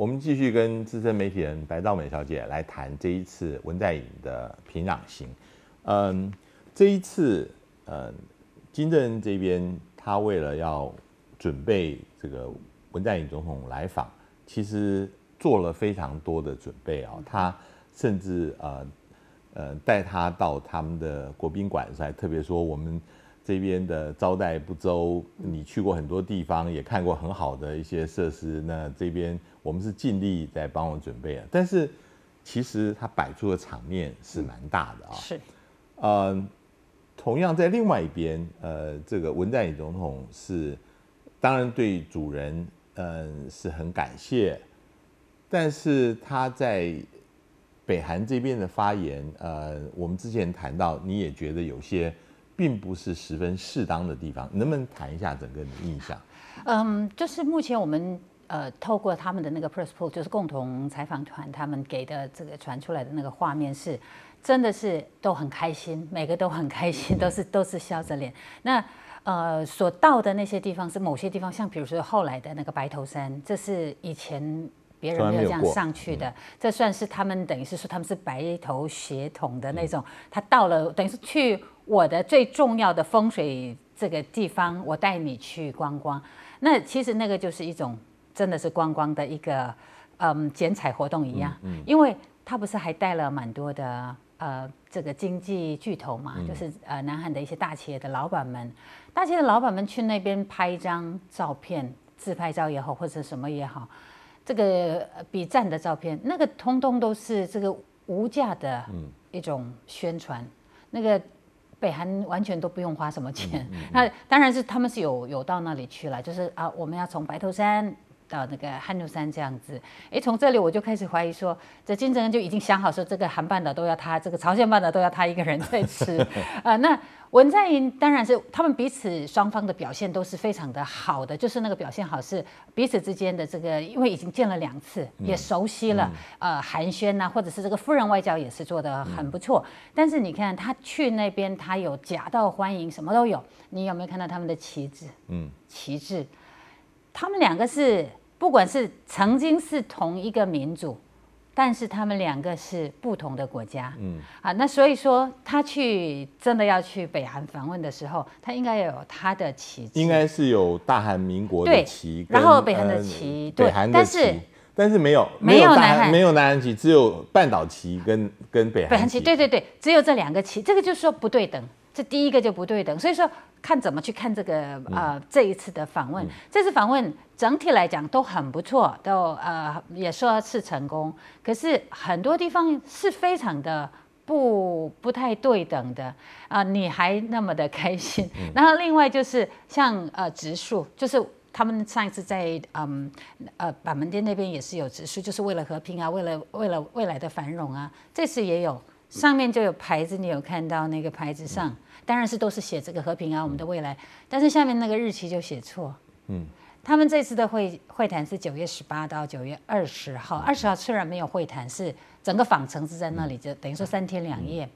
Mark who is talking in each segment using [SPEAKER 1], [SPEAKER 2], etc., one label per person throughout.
[SPEAKER 1] 我们继续跟资深媒体人白道美小姐来谈这一次文在寅的平壤行。嗯，这一次，嗯，金正恩这边他为了要准备这个文在寅总统来访，其实做了非常多的准备啊。他甚至呃呃带他到他们的国宾馆来，特别说我们。这边的招待不周，你去过很多地方，也看过很好的一些设施。那这边我们是尽力在帮我准备啊，但是其实他摆出的场面是蛮大的啊。是，呃，同样在另外一边，呃，这个文在寅总统是当然对主人，嗯，是很感谢，但是他在北韩这边的发言，呃，我们之前谈到，你也觉得有些。并不是十分适当的地方，能不能谈一下整个的印象？
[SPEAKER 2] 嗯，就是目前我们呃，透过他们的那个 press pool，就是共同采访团，他们给的这个传出来的那个画面是，真的是都很开心，每个都很开心，都是都是笑着脸。那呃，所到的那些地方是某些地方，像比如说后来的那个白头山，这是以前。别人没有这样上去的，这算是他们等于是说他们是白头血统的那种。他到了，等于是去我的最重要的风水这个地方，我带你去观光。那其实那个就是一种，真的是观光的一个嗯剪彩活动一样。嗯，因为他不是还带了蛮多的呃这个经济巨头嘛，就是呃南韩的一些大企业的老板们，大企业的老板们去那边拍一张照片，自拍照也好，或者什么也好。这个比赞的照片，那个通通都是这个无价的一种宣传。那个北韩完全都不用花什么钱，那当然是他们是有有到那里去了，就是啊，我们要从白头山。到那个汉诺山这样子，哎，从这里我就开始怀疑说，这金正恩就已经想好说，这个韩半岛都要他，这个朝鲜半岛都要他一个人在吃。呃，那文在寅当然是他们彼此双方的表现都是非常的好的，就是那个表现好是彼此之间的这个，因为已经见了两次，也熟悉了，呃，寒暄呐，或者是这个夫人外交也是做的很不错。但是你看他去那边，他有夹道欢迎，什么都有。你有没有看到他们的旗帜？嗯，旗帜，他们两个是。不管是曾经是同一个民族，但是他们两个是不同的国家，嗯，啊，那所以说他去真的要去北韩访问的时候，他应该有他的旗，帜，
[SPEAKER 1] 应该是有大韩民国的旗，然后北韩的旗，对，但是但是没有没有南韩没有南韩旗，只有半岛旗跟跟北韩，北
[SPEAKER 2] 韩旗，对对对，只有这两个旗，这个就说不对等。这第一个就不对等。所以说看怎么去看这个呃这一次的访问，这次访问整体来讲都很不错，都呃也说是成功，可是很多地方是非常的不不太对等的啊，你还那么的开心，然后另外就是像呃植树，就是他们上一次在嗯呃板门店那边也是有植树，就是为了和平啊，为了为了未来的繁荣啊，这次也有。上面就有牌子，你有看到那个牌子上，当然是都是写这个和平啊，我们的未来。但是下面那个日期就写错。嗯，他们这次的会会谈是九月十八到九月二十号，二十号虽然没有会谈，是整个访程是在那里，就等于说三天两夜。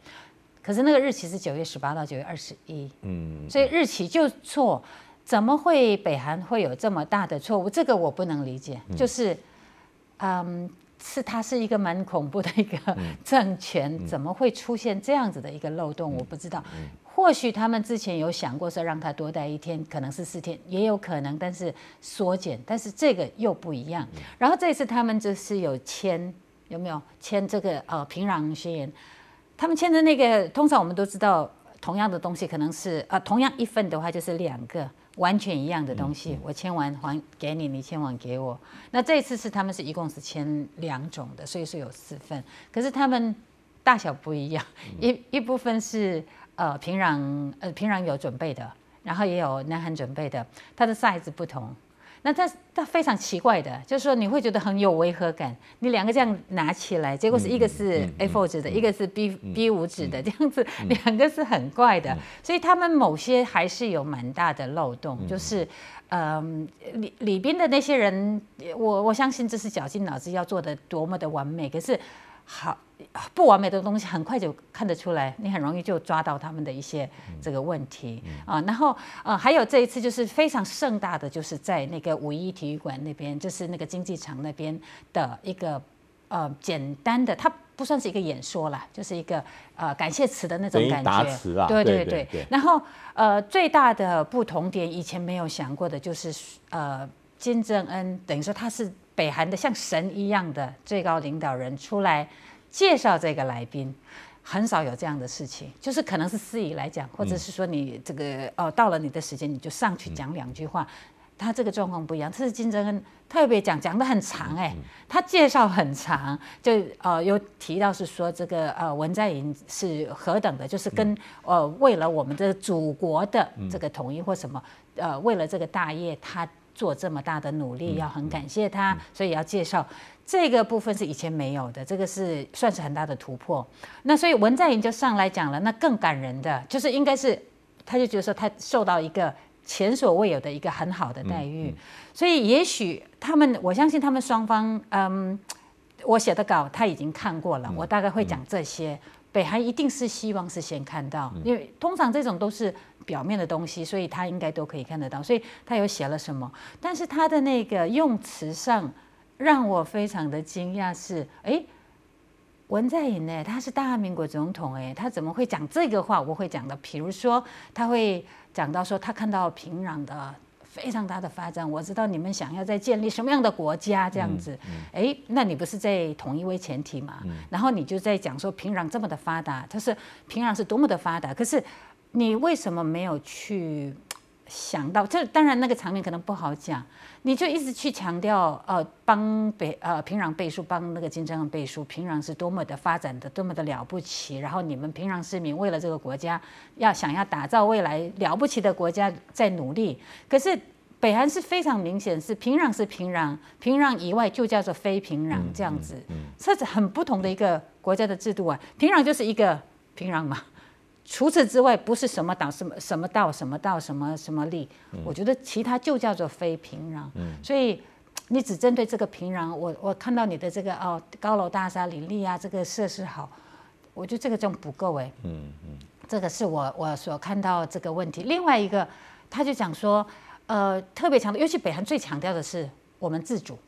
[SPEAKER 2] 可是那个日期是九月十八到九月二十一，嗯，所以日期就错，怎么会北韩会有这么大的错误？这个我不能理解。就是，嗯。是，他是一个蛮恐怖的一个 政权，怎么会出现这样子的一个漏洞？我不知道，或许他们之前有想过说让他多待一天，可能是四天，也有可能，但是缩减，但是这个又不一样。然后这次他们就是有签，有没有签这个呃平壤宣言？他们签的那个，通常我们都知道，同样的东西可能是呃同样一份的话就是两个。完全一样的东西，我签完还给你，你签完给我。那这一次是他们是一共是签两种的，所以说有四份，可是他们大小不一样。一一部分是呃平壤呃平壤有准备的，然后也有南韩准备的，它的 size 不同。那它它非常奇怪的，就是说你会觉得很有违和感。你两个这样拿起来，结果是一个是 A four 指的，一个是 B B 五指的，这样子两个是很怪的。所以他们某些还是有蛮大的漏洞，就是，嗯里里边的那些人，我我相信这是绞尽脑汁要做的多么的完美，可是。好，不完美的东西很快就看得出来，你很容易就抓到他们的一些这个问题啊。然后呃，还有这一次就是非常盛大的，就是在那个五一体育馆那边，就是那个竞技场那边的一个呃简单的，它不算是一个演说了，就是一个呃感谢词的那种感觉。词啊？对对对。然后呃，最大的不同点以前没有想过的，就是呃金正恩等于说他是。北韩的像神一样的最高领导人出来介绍这个来宾，很少有这样的事情。就是可能是司仪来讲，或者是说你这个哦到了你的时间你就上去讲两句话。他这个状况不一样，这是金正恩特别讲讲的很长哎，他介绍很长，就呃有提到是说这个呃文在寅是何等的，就是跟呃为了我们的祖国的这个统一或什么呃为了这个大业他。做这么大的努力，要很感谢他，所以要介绍这个部分是以前没有的，这个是算是很大的突破。那所以文在寅就上来讲了，那更感人的就是应该是，他就觉得说他受到一个前所未有的一个很好的待遇，所以也许他们，我相信他们双方，嗯，我写的稿他已经看过了，我大概会讲这些。北韩一定是希望是先看到，因为通常这种都是表面的东西，所以他应该都可以看得到。所以他有写了什么？但是他的那个用词上，让我非常的惊讶是，哎，文在寅呢？他是大民国总统，哎，他怎么会讲这个话？我会讲的，比如说他会讲到说他看到平壤的。非常大的发展，我知道你们想要在建立什么样的国家这样子，哎，那你不是在统一为前提嘛？然后你就在讲说平壤这么的发达，他是平壤是多么的发达，可是你为什么没有去？想到这，当然那个场面可能不好讲，你就一直去强调，呃，帮北呃平壤背书，帮那个金正恩背书。平壤是多么的发展的，多么的了不起。然后你们平壤市民为了这个国家，要想要打造未来了不起的国家，在努力。可是北韩是非常明显是平壤是平壤，平壤以外就叫做非平壤这样子，这是很不同的一个国家的制度啊。平壤就是一个平壤嘛。除此之外，不是什么党什么什么道什么道什么什么力，我觉得其他就叫做非平壤。所以你只针对这个平壤，我我看到你的这个哦，高楼大厦林立啊，这个设施好，我觉得这个就不够哎。嗯嗯，这个是我我所看到这个问题。另外一个，他就讲说，呃，特别强调，尤其北韩最强调的是我们自主，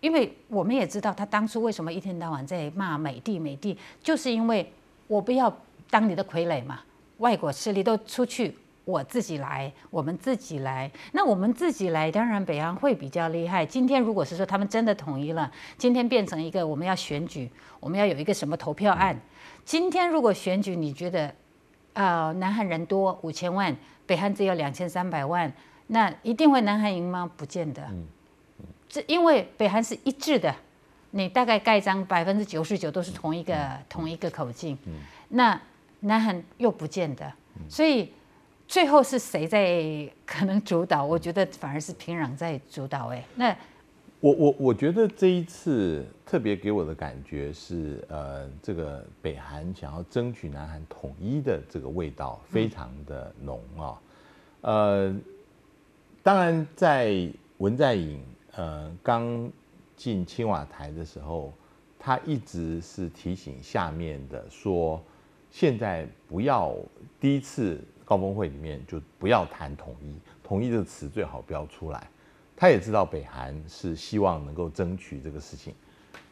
[SPEAKER 2] 因为我们也知道他当初为什么一天到晚在骂美帝美帝，就是因为我不要。当你的傀儡嘛，外国势力都出去，我自己来，我们自己来。那我们自己来，当然北韩会比较厉害。今天如果是说他们真的统一了，今天变成一个我们要选举，我们要有一个什么投票案。今天如果选举，你觉得，啊，南韩人多五千万，北韩只有两千三百万，那一定会南韩赢吗？不见得。嗯，这因为北韩是一致的，你大概盖章百分之九十九都是同一个同一个口径。嗯，那。南韩又不见得，所以最后是谁在 可能主导？我觉得反而是平壤在主导。哎，那
[SPEAKER 1] 我我我觉得这一次特别给我的感觉是，呃，这个北韩想要争取南韩统一的这个味道非常的浓啊。呃，当然在文在寅呃刚进青瓦台的时候，他一直是提醒下面的说。现在不要第一次高峰会里面就不要谈统一，统一这个词最好不要出来。他也知道北韩是希望能够争取这个事情。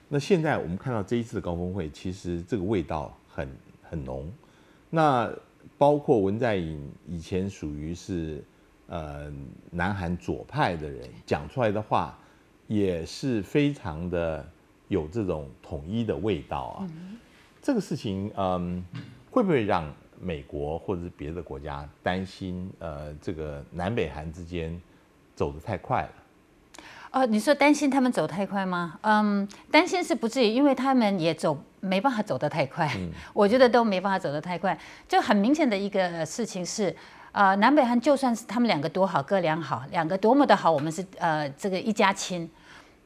[SPEAKER 1] 那现在我们看到这一次的高峰会，其实这个味道很很浓。那包括文在寅以前属于是呃南韩左派的人，讲出来的话也是非常的有这种统一的味道啊。这个事情，嗯，会不会让美国或者是别的国家担心？呃，这个南北韩之间走得太快了。
[SPEAKER 2] 哦，你说担心他们走太快吗？嗯，担心是不至于，因为他们也走没办法走得太快。我觉得都没办法走得太快。就很明显的一个事情是，啊，南北韩就算是他们两个多好，哥俩好，两个多么的好，我们是呃这个一家亲，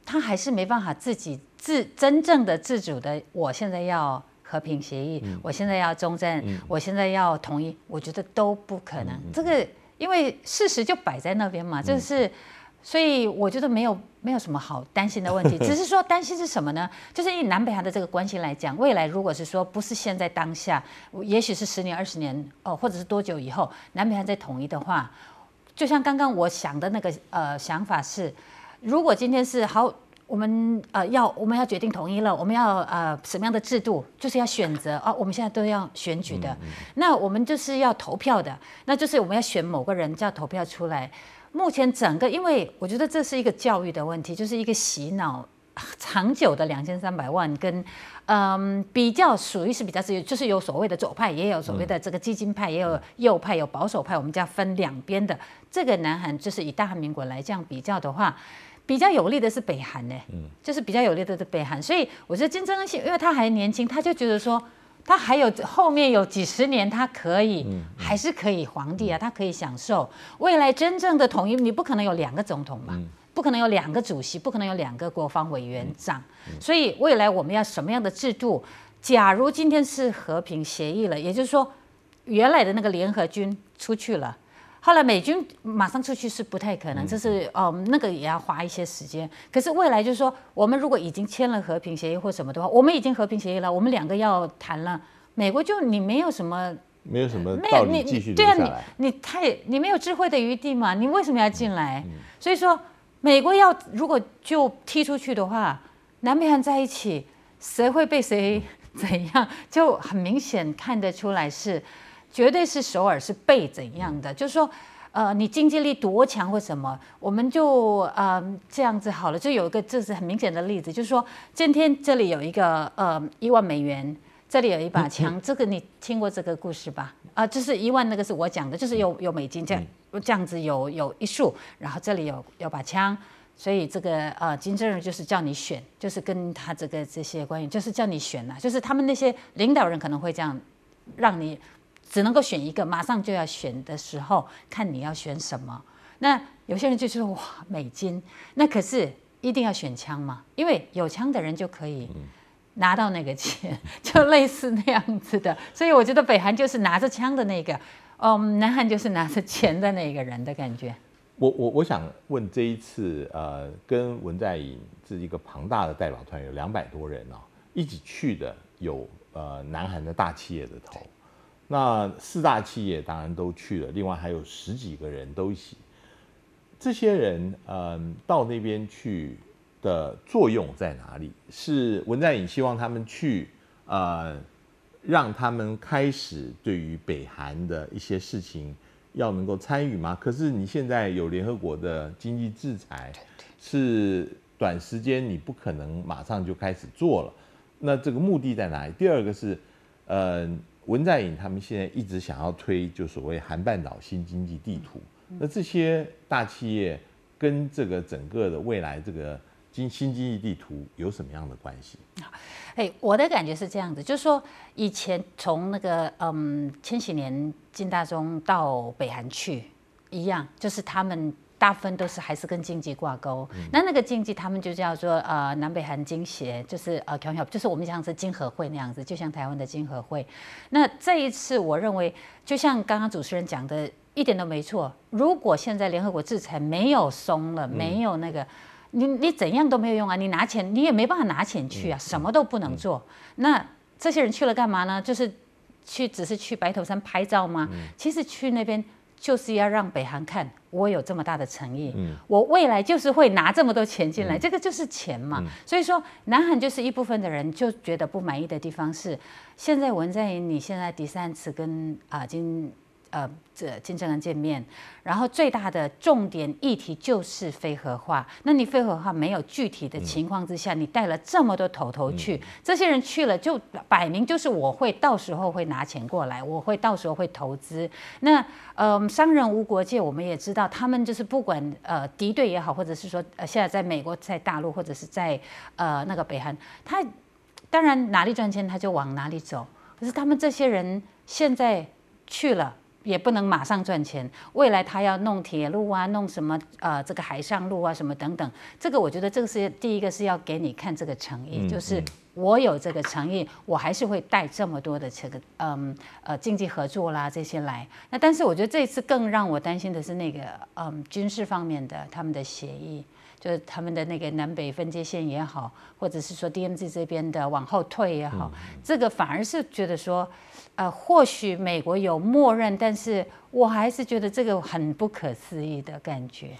[SPEAKER 2] 他还是没办法自己自真正的自主的。我现在要。和平协议，我现在要中正，我现在要统一，我觉得都不可能。这个因为事实就摆在那边嘛，就是，所以我觉得没有没有什么好担心的问题，只是说担心是什么呢？就是以南北韩的这个关系来讲，未来如果是说不是现在当下，也许是十年、二十年，哦，或者是多久以后南北韩再统一的话，就像刚刚我想的那个呃想法是，如果今天是好。我们呃要我们要决定统一了，我们要呃什么样的制度？就是要选择哦，我们现在都要选举的。那我们就是要投票的，那就是我们要选某个人，就要投票出来。目前整个，因为我觉得这是一个教育的问题，就是一个洗脑长久的两千三百万跟嗯比较属于是比较自由，就是有所谓的左派，也有所谓的这个基金派，也有右派，有保守派，我们叫分两边的。这个南韩就是以大韩民国来这样比较的话。比较有利的是北韩呢，嗯，就是比较有利的是北韩，所以我觉得金正恩，因为他还年轻，他就觉得说，他还有后面有几十年，他可以，还是可以皇帝啊，他可以享受。未来真正的统一，你不可能有两个总统吧？不可能有两个主席，不可能有两个国防委员长，所以未来我们要什么样的制度？假如今天是和平协议了，也就是说，原来的那个联合军出去了。后来美军马上出去是不太可能，这是哦那个也要花一些时间。可是未来就是说，我们如果已经签了和平协议或什么的话，我们已经和平协议了，我们两个要谈了，美国就你没有什么，
[SPEAKER 1] 没有什么道理继续留下
[SPEAKER 2] 你太你没有智慧的余地嘛？你为什么要进来？所以说，美国要如果就踢出去的话，南美和在一起，谁会被谁 怎样？就很明显看得出来是。绝对是首尔是被怎样的？就是说，呃，你经济力多强或什么，我们就呃这样子好了。就有一个这是很明显的例子，就是说，今天这里有一个呃一万美元，这里有一把枪。这个你听过这个故事吧？啊，就是一万那个是我讲的，就是有有美金这样这样子有有一束，然后这里有有把枪，所以这个呃金正日就是叫你选，就是跟他这个这些关系，就是叫你选呐，就是他们那些领导人可能会这样让你。只能够选一个，马上就要选的时候，看你要选什么。那有些人就说哇，美金。那可是一定要选枪嘛，因为有枪的人就可以拿到那个钱，就类似那样子的。所以我觉得北韩就是拿着枪的那个，嗯，南韩就是拿着钱的那个人的感觉。
[SPEAKER 1] 我我我想问，这一次呃，跟文在寅是一个庞大的代表团，有两百多人哦，一起去的有呃，南韩的大企业的头。那四大企业当然都去了，另外还有十几个人都一起。这些人嗯，到那边去的作用在哪里？是文在寅希望他们去呃，让他们开始对于北韩的一些事情要能够参与吗？可是你现在有联合国的经济制裁，是短时间你不可能马上就开始做了。那这个目的在哪里？第二个是呃。文在寅他们现在一直想要推，就所谓韩半岛新经济地图。那这些大企业跟这个整个的未来这个新经济地图有什么样的关系？
[SPEAKER 2] 哎，我的感觉是这样子，就是说以前从那个嗯千禧年金大中到北韩去一样，就是他们。大分都是还是跟经济挂钩，那那个经济他们就叫做呃南北韩经协，就是呃就是我们讲是经合会那样子，就像台湾的经合会。那这一次我认为，就像刚刚主持人讲的，一点都没错。如果现在联合国制裁没有松了，没有那个，你你怎样都没有用啊！你拿钱你也没办法拿钱去啊，什么都不能做。那这些人去了干嘛呢？就是去只是去白头山拍照吗？其实去那边就是要让北韩看。我有这么大的诚意，我未来就是会拿这么多钱进来，这个就是钱嘛。所以说，南韩就是一部分的人就觉得不满意的地方是，现在文在寅你现在第三次跟啊金。呃，这金正恩见面，然后最大的重点议题就是非核化。那你非核化没有具体的情况之下，你带了这么多头头去，这些人去了就摆明就是我会到时候会拿钱过来，我会到时候会投资。那呃，商人无国界，我们也知道，他们就是不管呃敌对也好，或者是说呃现在在美国、在大陆或者是在呃那个北韩，他当然哪里赚钱他就往哪里走。可是他们这些人现在去了。也不能马上赚钱，未来他要弄铁路啊，弄什么呃，这个海上路啊，什么等等。这个我觉得这个是第一个是要给你看这个诚意，就是我有这个诚意，我还是会带这么多的这个嗯呃经济合作啦这些来。那但是我觉得这次更让我担心的是那个嗯军事方面的他们的协议。就是他们的那个南北分界线也好，或者是说 D M Z 这边的往后退也好，这个反而是觉得说，呃，或许美国有默认，但是我还是觉得这个很不可思议的感觉。